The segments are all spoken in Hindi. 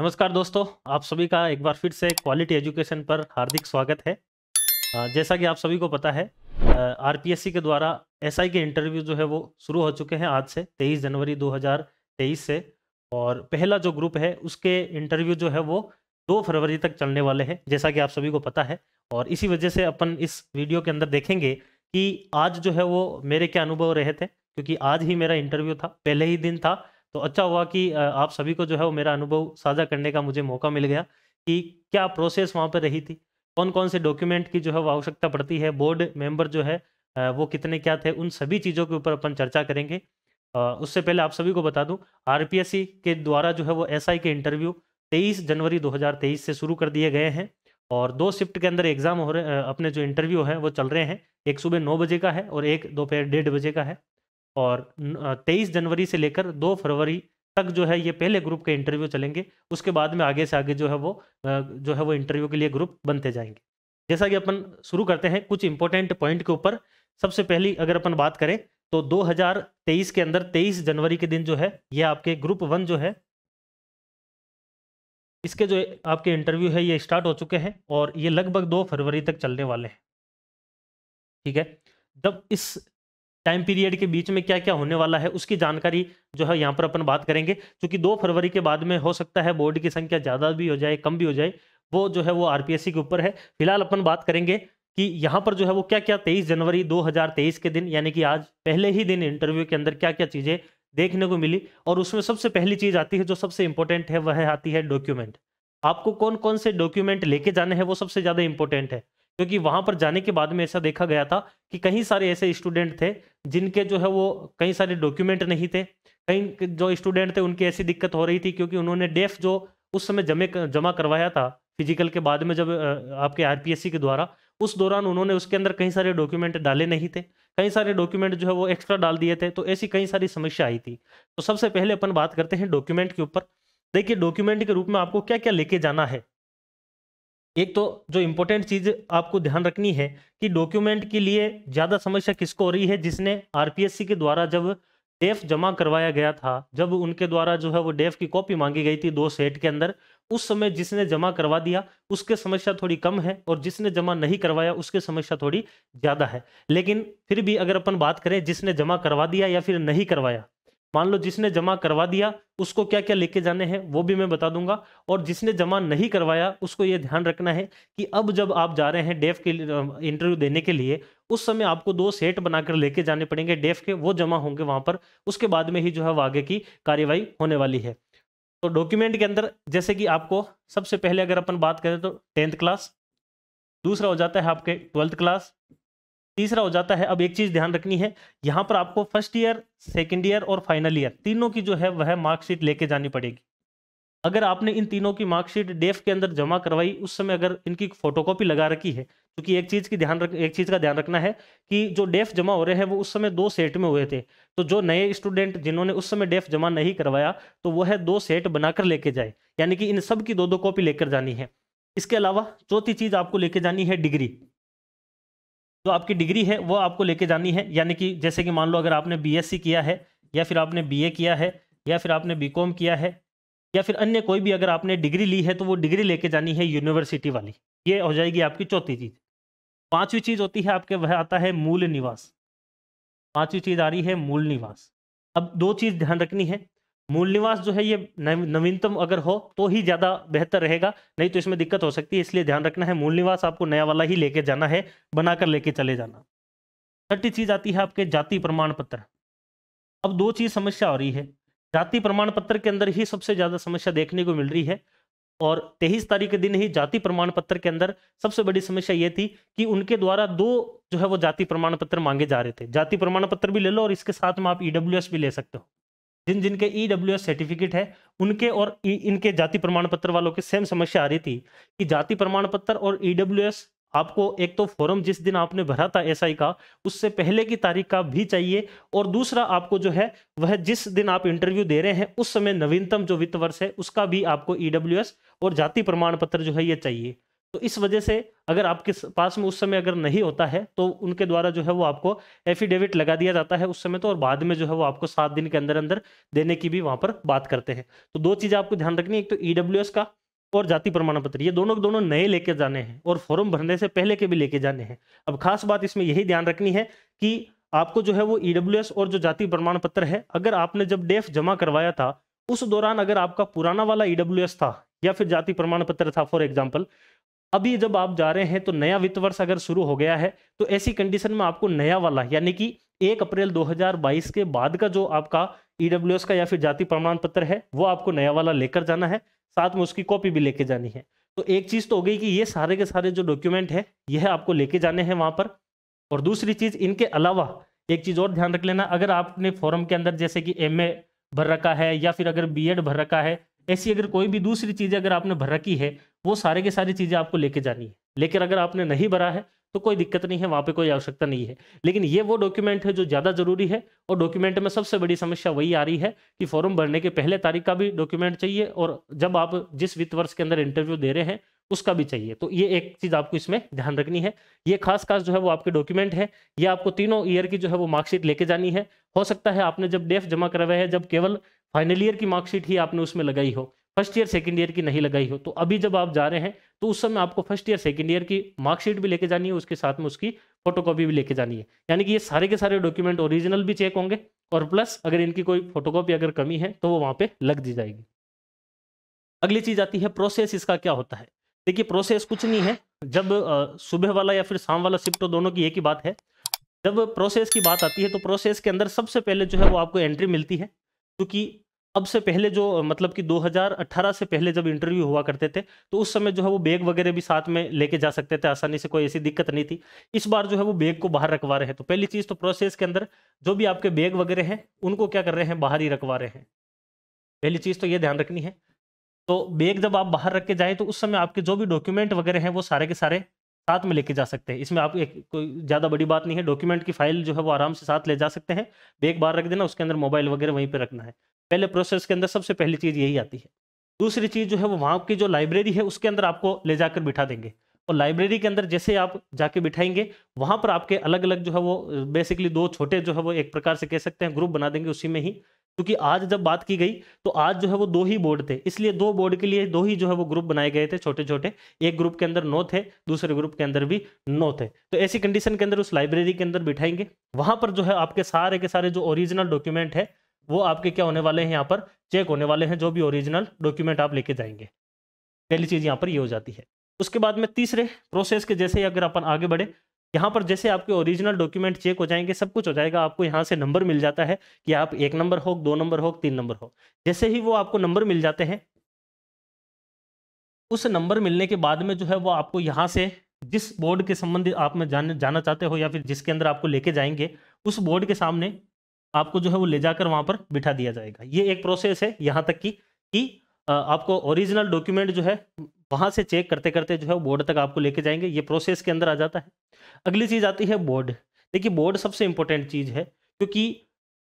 नमस्कार दोस्तों आप सभी का एक बार फिर से क्वालिटी एजुकेशन पर हार्दिक स्वागत है जैसा कि आप सभी को पता है आरपीएससी के द्वारा एसआई के इंटरव्यू जो है वो शुरू हो चुके हैं आज से 23 जनवरी 2023 से और पहला जो ग्रुप है उसके इंटरव्यू जो है वो 2 फरवरी तक चलने वाले हैं जैसा कि आप सभी को पता है और इसी वजह से अपन इस वीडियो के अंदर देखेंगे कि आज जो है वो मेरे क्या अनुभव रहे थे क्योंकि आज ही मेरा इंटरव्यू था पहले ही दिन था तो अच्छा हुआ कि आप सभी को जो है वो मेरा अनुभव साझा करने का मुझे मौका मिल गया कि क्या प्रोसेस वहाँ पर रही थी कौन कौन से डॉक्यूमेंट की जो है वो आवश्यकता पड़ती है बोर्ड मेंबर जो है वो कितने क्या थे उन सभी चीज़ों के ऊपर अपन चर्चा करेंगे उससे पहले आप सभी को बता दूँ आर के द्वारा जो है वो एस के इंटरव्यू तेईस जनवरी दो से शुरू कर दिए गए हैं और दो शिफ्ट के अंदर एग्जाम हो रहे अपने जो इंटरव्यू है वो चल रहे हैं एक सुबह नौ बजे का है और एक दोपहर डेढ़ बजे का है और तेईस जनवरी से लेकर दो फरवरी तक जो है ये पहले ग्रुप के इंटरव्यू चलेंगे उसके बाद में आगे से आगे जो है वो जो है वो इंटरव्यू के लिए ग्रुप बनते जाएंगे जैसा कि अपन शुरू करते हैं कुछ इंपॉर्टेंट पॉइंट के ऊपर सबसे पहली अगर अपन बात करें तो 2023 के अंदर 23 जनवरी के दिन जो है ये आपके ग्रुप वन जो है इसके जो आपके इंटरव्यू है ये स्टार्ट हो चुके हैं और ये लगभग दो फरवरी तक चलने वाले हैं ठीक है जब इस टाइम पीरियड के बीच में क्या क्या होने वाला है उसकी जानकारी जो है यहाँ पर अपन बात करेंगे क्योंकि दो फरवरी के बाद में हो सकता है बोर्ड की संख्या ज़्यादा भी हो जाए कम भी हो जाए वो जो है वो आरपीएससी के ऊपर है फिलहाल अपन बात करेंगे कि यहाँ पर जो है वो क्या क्या 23 जनवरी 2023 के दिन यानी कि आज पहले ही दिन इंटरव्यू के अंदर क्या क्या चीज़ें देखने को मिली और उसमें सबसे पहली चीज़ आती है जो सबसे इंपॉर्टेंट है वह आती है डॉक्यूमेंट आपको कौन कौन से डॉक्यूमेंट लेके जाने हैं वो सबसे ज़्यादा इंपॉर्टेंट है क्योंकि वहाँ पर जाने के बाद में ऐसा देखा गया था कि कई सारे ऐसे स्टूडेंट थे जिनके जो है वो कई सारे डॉक्यूमेंट नहीं थे कई जो स्टूडेंट थे उनकी ऐसी दिक्कत हो रही थी क्योंकि उन्होंने डेफ जो उस समय जमे जमा करवाया था फिजिकल के बाद में जब आपके आरपीएससी के द्वारा उस दौरान उन्होंने उसके अंदर कई सारे डॉक्यूमेंट डाले नहीं थे कई सारे डॉक्यूमेंट जो है वो एक्स्ट्रा डाल दिए थे तो ऐसी कई सारी समस्या आई थी तो सबसे पहले अपन बात करते हैं डॉक्यूमेंट के ऊपर देखिए डॉक्यूमेंट के रूप में आपको क्या क्या लेके जाना है एक तो जो इम्पोर्टेंट चीज़ आपको ध्यान रखनी है कि डॉक्यूमेंट के लिए ज़्यादा समस्या किसको हो रही है जिसने आरपीएससी के द्वारा जब डेफ जमा करवाया गया था जब उनके द्वारा जो है वो डेफ की कॉपी मांगी गई थी दो सेट के अंदर उस समय जिसने जमा करवा दिया उसके समस्या थोड़ी कम है और जिसने जमा नहीं करवाया उसके समस्या थोड़ी ज़्यादा है लेकिन फिर भी अगर अपन बात करें जिसने जमा करवा दिया या फिर नहीं करवाया मान लो जिसने जमा करवा दिया उसको क्या क्या लेके जाने हैं वो भी मैं बता दूंगा और जिसने जमा नहीं करवाया उसको ये ध्यान रखना है कि अब जब आप जा रहे हैं डेफ के इंटरव्यू देने के लिए उस समय आपको दो सेट बनाकर लेके जाने पड़ेंगे डेफ के वो जमा होंगे वहाँ पर उसके बाद में ही जो है वो आगे की कार्यवाही होने वाली है तो डॉक्यूमेंट के अंदर जैसे कि आपको सबसे पहले अगर अपन बात करें तो टेंथ क्लास दूसरा हो जाता है आपके ट्वेल्थ क्लास तीसरा हो जाता है अब एक चीज़ ध्यान रखनी है यहाँ पर आपको फर्स्ट ईयर सेकेंड ईयर और फाइनल ईयर तीनों की जो है वह मार्कशीट लेके जानी पड़ेगी अगर आपने इन तीनों की मार्कशीट डेफ के अंदर जमा करवाई उस समय अगर इनकी फोटोकॉपी लगा रखी है क्योंकि एक चीज़ की ध्यान रख एक चीज़ का ध्यान रखना है कि जो डेफ जमा हो रहे हैं वो उस समय दो सेट में हुए थे तो जो नए स्टूडेंट जिन्होंने उस समय डेफ जमा नहीं करवाया तो वह दो सेट बनाकर लेके जाए यानी कि इन सब की दो दो कॉपी लेकर जानी है इसके अलावा चौथी चीज़ आपको लेके जानी है डिग्री जो आपकी डिग्री है वो आपको लेके जानी है यानी कि जैसे कि मान लो अगर आपने बीएससी किया है या फिर आपने बीए किया है या फिर आपने बीकॉम किया है या फिर अन्य कोई भी अगर आपने डिग्री ली है तो वो डिग्री लेके जानी है यूनिवर्सिटी वाली ये हो जाएगी आपकी चौथी चीज़ पांचवी चीज़ होती है आपके वह आता है मूल निवास पांचवी चीज़ आ रही है मूल निवास अब दो चीज़ ध्यान रखनी है मूल निवास जो है ये नवीनतम अगर हो तो ही ज़्यादा बेहतर रहेगा नहीं तो इसमें दिक्कत हो सकती है इसलिए ध्यान रखना है मूल निवास आपको नया वाला ही लेके जाना है बनाकर लेके चले जाना छठी चीज़ आती है आपके जाति प्रमाण पत्र अब दो चीज़ समस्या हो रही है जाति प्रमाण पत्र के अंदर ही सबसे ज़्यादा समस्या देखने को मिल रही है और तेईस तारीख के दिन ही जाति प्रमाण पत्र के अंदर सबसे बड़ी समस्या ये थी कि उनके द्वारा दो जो है वो जाति प्रमाण पत्र मांगे जा रहे थे जाति प्रमाण पत्र भी ले लो और इसके साथ में आप ईडब्ल्यू e भी ले सकते हो जिन जिनके ई डब्ल्यू एस सर्टिफिकेट है उनके और इनके जाति प्रमाण पत्र वालों के सेम समस्या आ रही थी कि जाति प्रमाण पत्र और ई डब्ल्यू एस आपको एक तो फॉर्म जिस दिन आपने भरा था एसआई का उससे पहले की तारीख का भी चाहिए और दूसरा आपको जो है वह जिस दिन आप इंटरव्यू दे रहे हैं उस समय नवीनतम जो वित्त वर्ष है उसका भी आपको ईडब्ल्यूएस e और जाति प्रमाण पत्र जो है ये चाहिए तो इस वजह से अगर आपके पास में उस समय अगर नहीं होता है तो उनके द्वारा जो है वो आपको एफिडेविट लगा दिया जाता है उस समय तो और बाद में जो है वो आपको सात दिन के अंदर अंदर देने की भी वहां पर बात करते हैं तो दो चीज़ें आपको ध्यान रखनी एक तो ई e का और जाति प्रमाण पत्र ये दोनों दोनों नए लेके जाने हैं और फॉर्म भरने से पहले के भी लेके जाने हैं अब खास बात इसमें यही ध्यान रखनी है कि आपको जो है वो ई e और जो जाति प्रमाण पत्र है अगर आपने जब डेफ जमा करवाया था उस दौरान अगर आपका पुराना वाला ई e था या फिर जाति प्रमाण पत्र था फॉर एग्जाम्पल अभी जब आप जा रहे हैं तो नया वित्त वर्ष अगर शुरू हो गया है तो ऐसी कंडीशन में आपको नया वाला यानी कि एक अप्रैल 2022 के बाद का जो आपका ईडब्ल्यूएस e का या फिर जाति प्रमाण पत्र है वो आपको नया वाला लेकर जाना है साथ में उसकी कॉपी भी लेके जानी है तो एक चीज़ तो हो गई कि ये सारे के सारे जो डॉक्यूमेंट है यह आपको लेके जाने हैं वहां पर और दूसरी चीज़ इनके अलावा एक चीज़ और ध्यान रख लेना अगर आपने फॉरम के अंदर जैसे कि एम भर रखा है या फिर अगर बी भर रखा है ऐसी अगर कोई भी दूसरी चीज़ अगर आपने भर रखी है वो सारे की सारी चीज़ें आपको लेके जानी है लेकिन अगर आपने नहीं भरा है तो कोई दिक्कत नहीं है वहाँ पे कोई आवश्यकता नहीं है लेकिन ये वो डॉक्यूमेंट है जो ज़्यादा ज़रूरी है और डॉक्यूमेंट में सबसे बड़ी समस्या वही आ रही है कि फॉर्म भरने के पहले तारीख का भी डॉक्यूमेंट चाहिए और जब आप जिस वित्त वर्ष के अंदर इंटरव्यू दे रहे हैं उसका भी चाहिए तो ये एक चीज़ आपको इसमें ध्यान रखनी है ये खास खास जो है वो आपके डॉक्यूमेंट है ये आपको तीनों ईयर की जो है वो मार्कशीट लेके जानी है हो सकता है आपने जब डेफ जमा करवाया है जब केवल फाइनल ईयर की मार्कशीट ही आपने उसमें लगाई हो फर्स्ट ईयर सेकेंड ईयर की नहीं लगाई हो तो अभी जब आप जा रहे हैं तो उस समय आपको फर्स्ट ईयर सेकेंड ईयर की मार्कशीट भी लेके जानी है उसके साथ में उसकी फोटोकॉपी भी लेके जानी है यानी कि ये सारे के सारे डॉक्यूमेंट ओरिजिनल भी चेक होंगे और प्लस अगर इनकी कोई फोटोकॉपी अगर कमी है तो वो वहाँ पर लग दी जाएगी अगली चीज़ आती है प्रोसेस इसका क्या होता है देखिए प्रोसेस कुछ नहीं है जब सुबह वाला या फिर शाम वाला शिफ्ट दोनों की एक ही बात है जब प्रोसेस की बात आती है तो प्रोसेस के अंदर सबसे पहले जो है वो आपको एंट्री मिलती है क्योंकि अब से पहले जो मतलब कि 2018 से पहले जब इंटरव्यू हुआ करते थे तो उस समय जो है वो बैग वगैरह भी साथ में लेके जा सकते थे आसानी से कोई ऐसी दिक्कत नहीं थी इस बार जो है वो बैग को बाहर रखवा रहे हैं तो पहली चीज़ तो प्रोसेस के अंदर जो भी आपके बैग वगैरह हैं उनको क्या कर रहे हैं बाहर ही रखवा रहे हैं पहली चीज़ तो ये ध्यान रखनी है तो बैग जब आप बाहर रख के जाए तो उस समय आपके जो भी डॉक्यूमेंट वगैरह हैं वो सारे के सारे साथ में लेके जा सकते हैं इसमें आप एक कोई ज़्यादा बड़ी बात नहीं है डॉक्यूमेंट की फाइल जो है वो आराम से साथ ले जा सकते हैं बैग बाहर रख देना उसके अंदर मोबाइल वगैरह वहीं पर रखना है पहले प्रोसेस के अंदर सबसे पहली चीज़ यही आती है दूसरी चीज़ जो है वो वहाँ की जो लाइब्रेरी है उसके अंदर आपको ले जाकर बिठा देंगे और लाइब्रेरी के अंदर जैसे आप जाके बिठाएंगे वहाँ पर आपके अलग अलग जो है वो बेसिकली दो छोटे जो है वो एक प्रकार से कह सकते हैं ग्रुप बना देंगे उसी में ही क्योंकि आज जब बात की गई तो आज जो है वो दो ही बोर्ड थे इसलिए दो बोर्ड के लिए दो ही जो है वो ग्रुप बनाए गए थे छोटे छोटे एक ग्रुप के अंदर नौ थे दूसरे ग्रुप के अंदर भी नौ थे तो ऐसी कंडीशन के अंदर उस लाइब्रेरी के अंदर बिठाएंगे वहां पर जो है आपके सारे के सारे जो ओरिजिनल डॉक्यूमेंट है वो आपके क्या होने वाले हैं यहाँ पर चेक होने वाले हैं जो भी ओरिजिनल डॉक्यूमेंट आप लेके जाएंगे पहली चीज़ यहाँ पर ये यह हो जाती है उसके बाद में तीसरे प्रोसेस के जैसे ही अगर अपन आगे बढ़े यहाँ पर जैसे आपके ओरिजिनल डॉक्यूमेंट चेक हो जाएंगे सब कुछ हो जाएगा आपको यहाँ से नंबर मिल जाता है कि आप एक नंबर हो दो नंबर हो तीन नंबर हो जैसे ही वो आपको नंबर मिल जाते हैं उस नंबर मिलने के बाद में जो है वो आपको यहाँ से जिस बोर्ड के संबंधित आप में जान जाना चाहते हो या फिर जिसके अंदर आपको लेके जाएंगे उस बोर्ड के सामने आपको जो है वो ले जाकर वहाँ पर बिठा दिया जाएगा ये एक प्रोसेस है यहाँ तक की कि आपको ओरिजिनल डॉक्यूमेंट जो है वहां से चेक करते करते जो है बोर्ड तक आपको लेके जाएंगे ये प्रोसेस के अंदर आ जाता है अगली चीज़ आती है बोर्ड देखिए बोर्ड सबसे इंपॉर्टेंट चीज़ है क्योंकि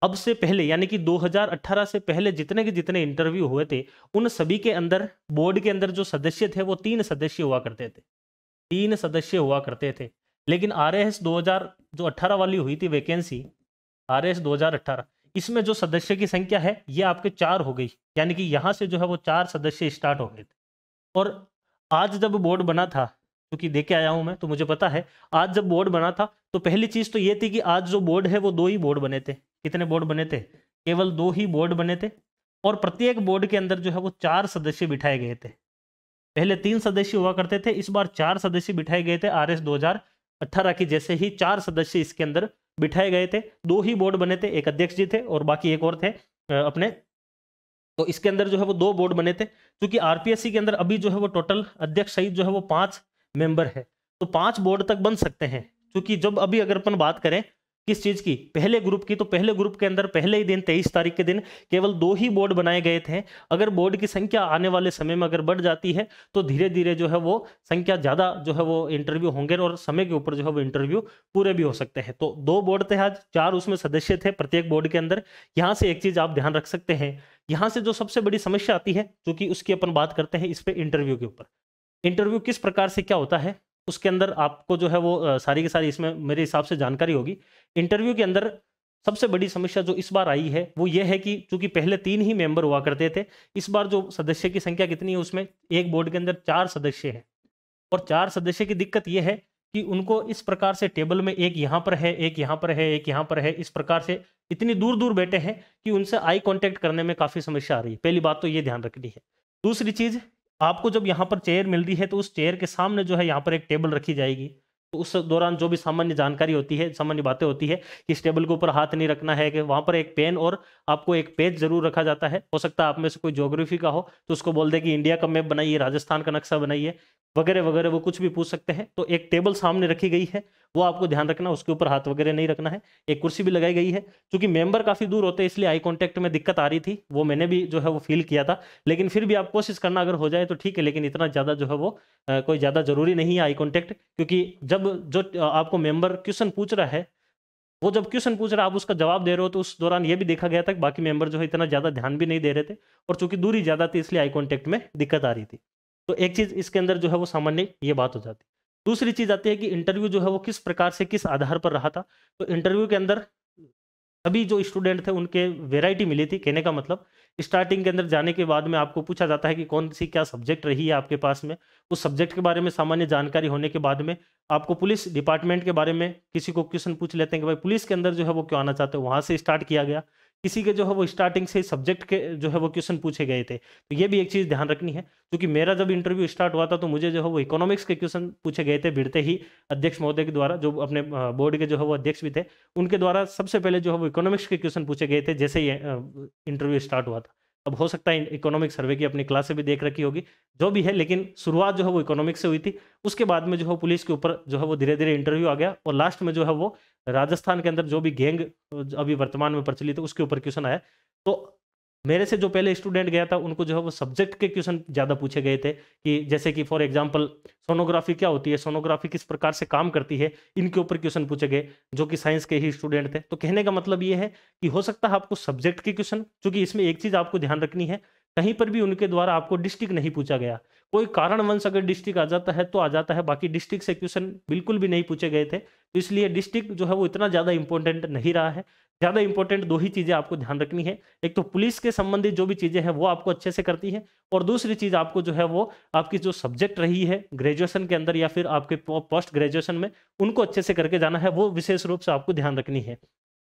अब से पहले यानी कि 2018 से पहले जितने के जितने इंटरव्यू हुए थे उन सभी के अंदर बोर्ड के अंदर जो सदस्य थे वो तीन सदस्य हुआ करते थे तीन सदस्य हुआ करते थे लेकिन आर एस दो हजार जो अट्ठारह वाली हुई थी वैकेंसी आर एस दो हजार अट्ठारह इसमें जो सदस्य की संख्या है ये आपके चार हो गई यानी कि यहाँ से जो है वो चार सदस्य स्टार्ट हो गए थे और आज जब बोर्ड बना था क्योंकि देख के आया हूं मैं तो मुझे पता है आज जब बोर्ड बना था तो पहली चीज तो ये थी कि आज जो बोर्ड है वो दो ही बोर्ड बने थे कितने बोर्ड बने थे केवल दो ही बोर्ड बने थे और प्रत्येक बोर्ड के अंदर जो है वो चार सदस्य बिठाए गए थे पहले तीन सदस्य हुआ करते थे इस बार चार सदस्य बिठाए गए थे आर एस की जैसे ही चार सदस्य इसके अंदर बिठाए गए थे दो ही बोर्ड बने थे एक अध्यक्ष जी थे और बाकी एक और थे अपने तो इसके अंदर जो है वो दो बोर्ड बने थे क्योंकि आरपीएससी के अंदर अभी जो है वो टोटल अध्यक्ष सहित जो है वो पांच मेंबर है तो पांच बोर्ड तक बन सकते हैं क्योंकि जब अभी अगर अपन बात करें किस चीज़ की पहले ग्रुप की तो पहले ग्रुप के अंदर पहले ही दिन तेईस तारीख के दिन केवल दो ही बोर्ड बनाए गए थे अगर बोर्ड की संख्या आने वाले समय में अगर बढ़ जाती है तो धीरे धीरे जो है वो संख्या ज़्यादा जो है वो इंटरव्यू होंगे और समय के ऊपर जो है वो इंटरव्यू पूरे भी हो सकते हैं तो दो बोर्ड थे आज चार उसमें सदस्य थे प्रत्येक बोर्ड के अंदर यहाँ से एक चीज़ आप ध्यान रख सकते हैं यहाँ से जो सबसे बड़ी समस्या आती है कि उसकी अपन बात करते हैं इस पर इंटरव्यू के ऊपर इंटरव्यू किस प्रकार से क्या होता है उसके अंदर आपको जो है वो सारी की सारी इसमें मेरे हिसाब से जानकारी होगी इंटरव्यू के अंदर सबसे बड़ी समस्या जो इस बार आई है वो ये है कि चूंकि पहले तीन ही मेंबर हुआ करते थे इस बार जो सदस्य की संख्या कितनी है उसमें एक बोर्ड के अंदर चार सदस्य हैं और चार सदस्य की दिक्कत ये है कि उनको इस प्रकार से टेबल में एक यहाँ पर है एक यहाँ पर है एक यहाँ पर है इस प्रकार से इतनी दूर दूर बैठे हैं कि उनसे आई कॉन्टेक्ट करने में काफ़ी समस्या आ रही है पहली बात तो ये ध्यान रखनी है दूसरी चीज़ आपको जब यहाँ पर चेयर मिल रही है तो उस चेयर के सामने जो है यहाँ पर एक टेबल रखी जाएगी तो उस दौरान जो भी सामान्य जानकारी होती है सामान्य बातें होती है कि इस टेबल के ऊपर हाथ नहीं रखना है कि वहाँ पर एक पेन और आपको एक पेज जरूर रखा जाता है हो सकता है आप में से कोई ज्योग्राफी का हो तो उसको बोल दे कि इंडिया का मैप बनाइए राजस्थान का नक्शा बनाइए वगैरह वगैरह वो कुछ भी पूछ सकते हैं तो एक टेबल सामने रखी गई है वो आपको ध्यान रखना उसके ऊपर हाथ वगैरह नहीं रखना है एक कुर्सी भी लगाई गई है क्योंकि मेंबर काफ़ी दूर होते हैं इसलिए आई कांटेक्ट में दिक्कत आ रही थी वो मैंने भी जो है वो फील किया था लेकिन फिर भी आप कोशिश करना अगर हो जाए तो ठीक है लेकिन इतना ज़्यादा जो है वो आ, कोई ज़्यादा ज़रूरी नहीं है आई कॉन्टैक्ट क्योंकि जब जो आपको मेम्बर क्वेश्चन पूछ रहा है वो जब क्वेश्चन पूछ रहे आप उसका जवाब दे रहे हो तो उस दौरान ये भी देखा गया था कि बाकी मेंबर जो है इतना ज़्यादा ध्यान भी नहीं दे रहे थे और चूंकि दूरी ज़्यादा थी इसलिए आई कॉन्टेक्ट में दिक्कत आ रही थी तो एक चीज़ इसके अंदर जो है वो सामान्य ये बात हो जाती दूसरी चीज़ आती है कि इंटरव्यू जो है वो किस प्रकार से किस आधार पर रहा था तो इंटरव्यू के अंदर सभी जो स्टूडेंट थे उनके वेराइटी मिली थी कहने का मतलब स्टार्टिंग के अंदर जाने के बाद में आपको पूछा जाता है कि कौन सी क्या सब्जेक्ट रही है आपके पास में उस सब्जेक्ट के बारे में सामान्य जानकारी होने के बाद में आपको पुलिस डिपार्टमेंट के बारे में किसी को क्वेश्चन पूछ लेते हैं कि भाई पुलिस के अंदर जो है वो क्यों आना चाहते हो वहाँ से स्टार्ट किया गया किसी के जो है वो स्टार्टिंग से सब्जेक्ट के जो है वो क्वेश्चन पूछे गए थे तो ये भी एक चीज़ ध्यान रखनी है क्योंकि मेरा जब इंटरव्यू स्टार्ट हुआ था तो मुझे जो है वो इकोनॉमिक्स के क्वेश्चन पूछे गए थे भिड़ते ही अध्यक्ष महोदय के द्वारा जो अपने बोर्ड के जो है वो अध्यक्ष भी थे उनके द्वारा सबसे पहले जो है वो इकोनॉमिक्स के क्वेश्चन पूछे गए थे जैसे ही इंटरव्यू स्टार्ट हुआ था अब हो सकता है इकोनॉमिक सर्वे की अपनी क्लासे भी देख रखी होगी जो भी है लेकिन शुरुआत जो है वो इकोनॉमिक से हुई थी उसके बाद में जो है पुलिस के ऊपर जो है वो धीरे धीरे इंटरव्यू आ गया और लास्ट में जो है वो राजस्थान के अंदर जो भी गैंग अभी वर्तमान में प्रचलित है उसके ऊपर क्वेश्चन आया तो मेरे से जो पहले स्टूडेंट गया था उनको जो है वो सब्जेक्ट के क्वेश्चन ज़्यादा पूछे गए थे कि जैसे कि फॉर एग्जाम्पल सोनोग्राफी क्या होती है सोनोग्राफी किस प्रकार से काम करती है इनके ऊपर क्वेश्चन पूछे गए जो कि साइंस के ही स्टूडेंट थे तो कहने का मतलब ये है कि हो सकता है आपको सब्जेक्ट के क्वेश्चन चूंकि इसमें एक चीज़ आपको ध्यान रखनी है कहीं पर भी उनके द्वारा आपको डिस्ट्रिक्ट नहीं पूछा गया कोई कारणवंश अगर डिस्ट्रिक्ट आ जाता है तो आ जाता है बाकी डिस्ट्रिक्ट से क्वेश्चन बिल्कुल भी नहीं पूछे गए थे तो इसलिए डिस्ट्रिक्ट जो है वो इतना ज़्यादा इंपॉर्टेंट नहीं रहा है ज़्यादा इंपॉर्टेंट दो ही चीज़ें आपको ध्यान रखनी है एक तो पुलिस के संबंधित जो भी चीज़ें हैं वो आपको अच्छे से करती है और दूसरी चीज़ आपको जो है वो आपकी जो सब्जेक्ट रही है ग्रेजुएशन के अंदर या फिर आपके पोस्ट ग्रेजुएशन में उनको अच्छे से करके जाना है वो विशेष रूप से आपको ध्यान रखनी है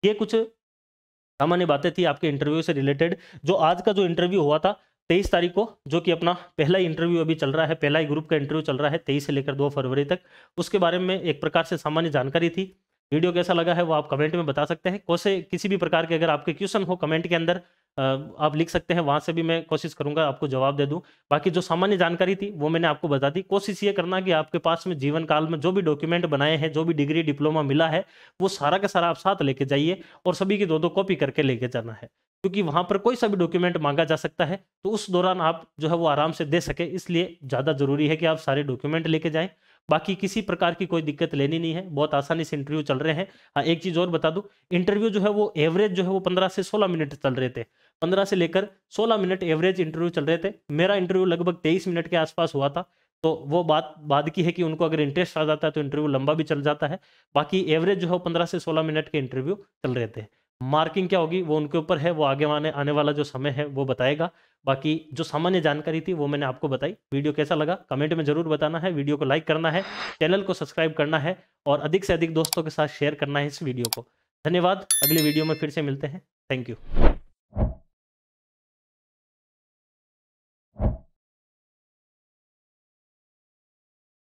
ये कुछ सामान्य बातें थी आपके इंटरव्यू से रिलेटेड जो आज का जो इंटरव्यू हुआ था तेईस तारीख को जो कि अपना पहला ही इंटरव्यू अभी चल रहा है पहला ही ग्रुप का इंटरव्यू चल रहा है तेईस से लेकर दो फरवरी तक उसके बारे में एक प्रकार से सामान्य जानकारी थी वीडियो कैसा लगा है वो आप कमेंट में बता सकते हैं कौसे किसी भी प्रकार के अगर आपके क्वेश्चन हो कमेंट के अंदर आप लिख सकते हैं वहाँ से भी मैं कोशिश करूँगा आपको जवाब दे दूँ बाकी जो सामान्य जानकारी थी वो मैंने आपको बता दी कोशिश ये करना कि आपके पास में जीवन काल में जो भी डॉक्यूमेंट बनाए हैं जो भी डिग्री डिप्लोमा मिला है वो सारा का सारा आप साथ लेके जाइए और सभी की दो दो कॉपी करके लेके जाना है क्योंकि वहाँ पर कोई सा भी डॉक्यूमेंट मांगा जा सकता है तो उस दौरान आप जो है वो आराम से दे सके इसलिए ज़्यादा जरूरी है कि आप सारे डॉक्यूमेंट लेके जाएँ बाकी किसी प्रकार की कोई दिक्कत लेनी नहीं है बहुत आसानी से इंटरव्यू चल रहे हैं हाँ एक चीज़ और बता दूँ इंटरव्यू जो है वो एवरेज जो है वो पंद्रह से सोलह मिनट चल रहे थे पंद्रह से लेकर सोलह मिनट एवरेज इंटरव्यू चल रहे थे मेरा इंटरव्यू लगभग तेईस मिनट के आसपास हुआ था तो वो बात बाद की है कि उनको अगर इंटरेस्ट आ जाता है तो इंटरव्यू लंबा भी चल जाता है बाकी एवरेज जो है पंद्रह से सोलह मिनट के इंटरव्यू चल रहे थे मार्किंग क्या होगी वो उनके ऊपर है वो आगे आने आने वाला जो समय है वो बताएगा बाकी जो सामान्य जानकारी थी वो मैंने आपको बताई वीडियो कैसा लगा कमेंट में जरूर बताना है वीडियो को लाइक करना है चैनल को सब्सक्राइब करना है और अधिक से अधिक दोस्तों के साथ शेयर करना है इस वीडियो को धन्यवाद अगले वीडियो में फिर से मिलते हैं थैंक यू